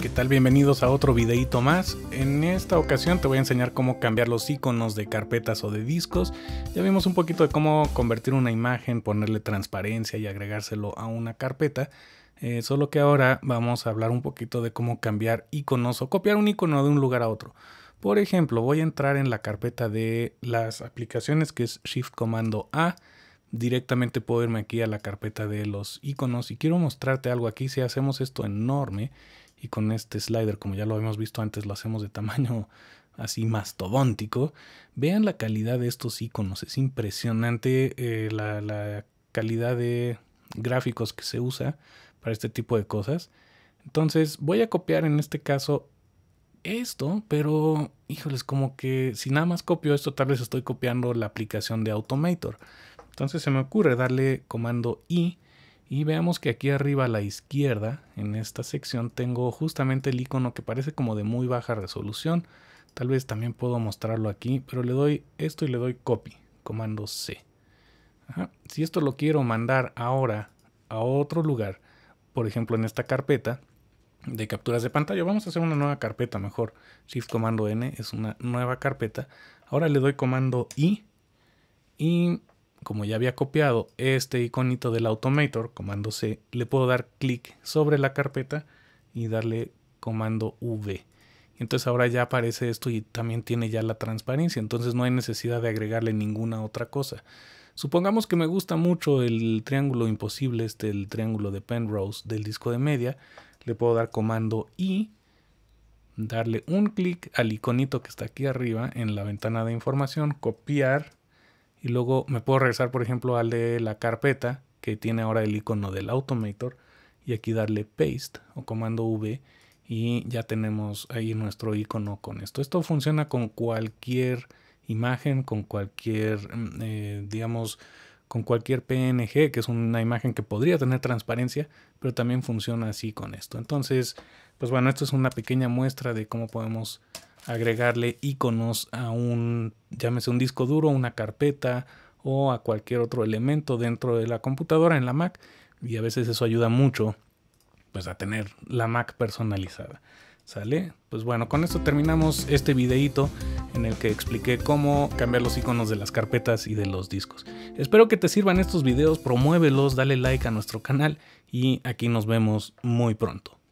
¿Qué tal? Bienvenidos a otro videito más. En esta ocasión te voy a enseñar cómo cambiar los iconos de carpetas o de discos. Ya vimos un poquito de cómo convertir una imagen, ponerle transparencia y agregárselo a una carpeta. Eh, solo que ahora vamos a hablar un poquito de cómo cambiar iconos o copiar un icono de un lugar a otro. Por ejemplo, voy a entrar en la carpeta de las aplicaciones que es Shift Comando A directamente puedo irme aquí a la carpeta de los iconos y quiero mostrarte algo aquí si hacemos esto enorme con este slider, como ya lo habíamos visto antes, lo hacemos de tamaño así mastodóntico. Vean la calidad de estos iconos, es impresionante eh, la, la calidad de gráficos que se usa para este tipo de cosas. Entonces voy a copiar en este caso esto, pero híjoles, como que si nada más copio esto, tal vez estoy copiando la aplicación de Automator. Entonces se me ocurre darle comando I y veamos que aquí arriba a la izquierda, en esta sección, tengo justamente el icono que parece como de muy baja resolución. Tal vez también puedo mostrarlo aquí, pero le doy esto y le doy copy, comando C. Si esto lo quiero mandar ahora a otro lugar, por ejemplo en esta carpeta de capturas de pantalla, vamos a hacer una nueva carpeta mejor. Shift comando N es una nueva carpeta. Ahora le doy comando I y como ya había copiado este iconito del Automator, comando C, le puedo dar clic sobre la carpeta y darle comando V. Entonces ahora ya aparece esto y también tiene ya la transparencia, entonces no hay necesidad de agregarle ninguna otra cosa. Supongamos que me gusta mucho el triángulo imposible, este el triángulo de Penrose del disco de media, le puedo dar comando I, darle un clic al iconito que está aquí arriba en la ventana de información, copiar y luego me puedo regresar, por ejemplo, al de la carpeta que tiene ahora el icono del Automator y aquí darle paste o comando V y ya tenemos ahí nuestro icono con esto. Esto funciona con cualquier imagen, con cualquier, mm, eh, digamos, con cualquier PNG, que es una imagen que podría tener transparencia, pero también funciona así con esto. Entonces, pues bueno, esto es una pequeña muestra de cómo podemos agregarle iconos a un, llámese un disco duro, una carpeta o a cualquier otro elemento dentro de la computadora en la Mac y a veces eso ayuda mucho pues a tener la Mac personalizada. ¿Sale? Pues bueno, con esto terminamos este videito en el que expliqué cómo cambiar los iconos de las carpetas y de los discos. Espero que te sirvan estos videos, promuévelos, dale like a nuestro canal y aquí nos vemos muy pronto.